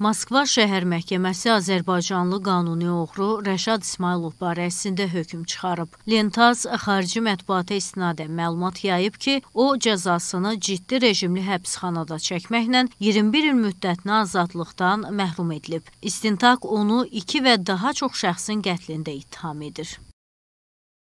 Moskva şəhər məhkəməsi azərbaycanlı qanuni oğru Rəşad İsmayılov barəsində hökm çıxarıb. Lentaz xarici mətbuata istinadən məlumat yayıb ki, o cəzasını ciddi rejimli həbsxanada çəkməklə 21 il müddətinə azadlıqdan məhrum edilib. İstintaq onu 2 və daha çox şəxsin qətlində ittiham edir.